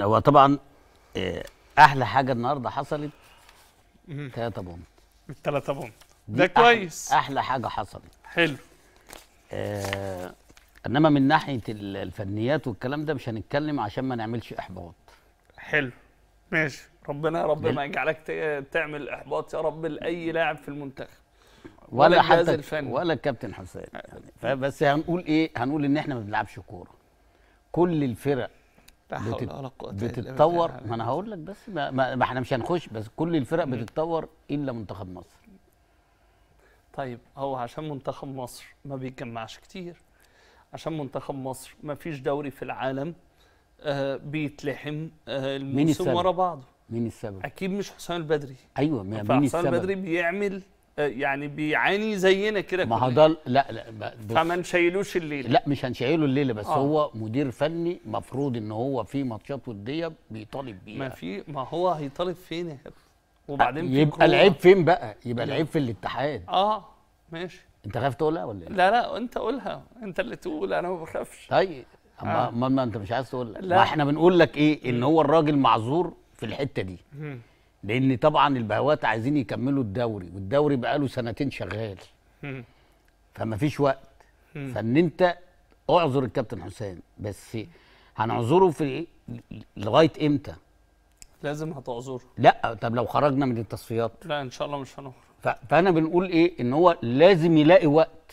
هو طبعا آه، احلى حاجه النهارده حصلت الثلاثه بونت الثلاثه بونت ده كويس أحلى, حاجه حصلت حلو آه انما من ناحيه الفنيات والكلام ده مش هنتكلم عشان ما نعملش احباط حلو ماشي ربنا يا رب ما يجعلك تعمل احباط يا رب لاي لاعب في المنتخب ولا, حتى الفني. ولا الكابتن حسام أه. يعني فبس هنقول ايه هنقول ان احنا ما بنلعبش كوره كل الفرق بتتطور ما انا هقول لك بس ما, ما احنا مش هنخش بس كل الفرق بتتطور الا منتخب مصر طيب هو عشان منتخب مصر ما بيتجمعش كتير عشان منتخب مصر ما فيش دوري في العالم آه بيتلحم آه الموسم ورا بعضه مين السبب؟ اكيد مش حسام البدري ايوه مين السبب؟ حسام البدري بيعمل آه، يعني بيعاني زينا كده ما هو ده لا لا فما نشيلوش الليله لا مش هنشيله الليله بس آه. هو مدير فني مفروض ان هو في ماتشات وديه بيطالب بيها ما في ما هو هيطالب فين يا وبعدين آه، يبقى العيب فين بقى يبقى العيب في الاتحاد اه ماشي انت خايف تقولها ولا ايه لا لا انت قولها انت اللي تقول انا ما بخافش طيب اما آه. ما انت مش عايز تقولها لا ما احنا بنقول لك ايه ان هو الراجل معذور في الحته دي لان طبعا البهوات عايزين يكملوا الدوري والدوري بقاله سنتين شغال فما فيش وقت فان انت اعذر الكابتن حسام بس هنعذره في إيه؟ لغايه امتى لازم هتعذره لا طب لو خرجنا من التصفيات لا ان شاء الله مش هنخرج فانا بنقول ايه ان هو لازم يلاقي وقت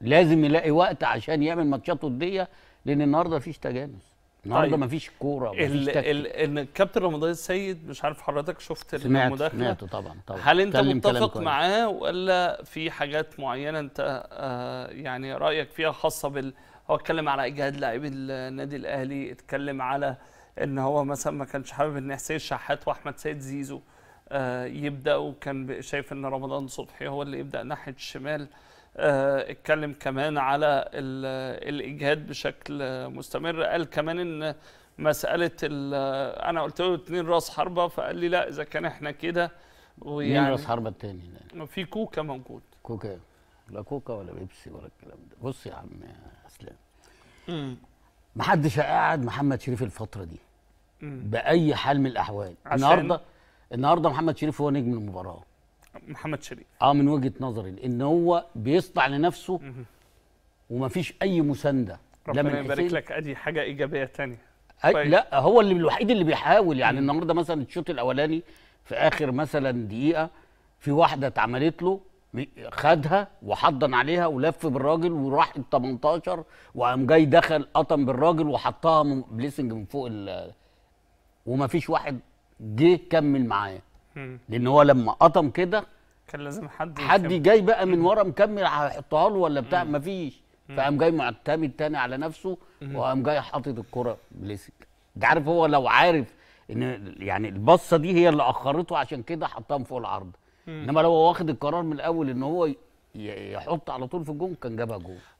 لازم يلاقي وقت عشان يعمل ماتشات وديه لان النهارده مفيش تجانس النهارده طيب. مفيش كوره مفيش الكابتن رمضان السيد مش عارف حضرتك شفت سمعت المداخله سمعته طبعا طبعا هل انت متفق معاه ولا في حاجات معينه انت آه يعني رايك فيها خاصه بال هو اتكلم على اجهاد لاعبي النادي الاهلي اتكلم على ان هو مثلا ما كانش حابب ان حسين شحات واحمد سيد زيزو آه يبداوا كان شايف ان رمضان صبحي هو اللي يبدا ناحيه الشمال آه، اتكلم كمان على الاجهاد بشكل مستمر قال كمان ان مساله انا قلت له اتنين راس حربه فقال لي لا اذا كان احنا كده ويعني مين راس حربه التاني في كوكا موجود كوكا لا كوكا ولا بيبسي ولا الكلام ده بص يا عم اسلام محدش قاعد محمد شريف الفتره دي مم. باي حال من الاحوال النهارده النهارده محمد شريف هو نجم المباراه محمد شريف اه من وجهه نظري لان هو بيصنع لنفسه ومفيش اي مسانده ربنا يبارك لك ادي حاجه ايجابيه ثانيه طيب. لا هو اللي الوحيد اللي بيحاول يعني مم. النهارده مثلا الشوط الاولاني في اخر مثلا دقيقه في واحده اتعملت له خدها وحضن عليها ولف بالراجل وراح ال 18 وقام جاي دخل قطم بالراجل وحطها بليسنج من فوق ومفيش واحد جه كمل معاه لان هو لما قطم كده كان لازم حد حد جاي بقى من ورا مكمل هيحطها له ولا بتاع مفيش فقام جاي معتمد تاني على نفسه وقام جاي حاطط الكره بليسك انت عارف هو لو عارف ان يعني البصه دي هي اللي اخرته عشان كده حطها من فوق العرض انما لو هو واخد القرار من الاول ان هو يحط على طول في الجون كان جابها جون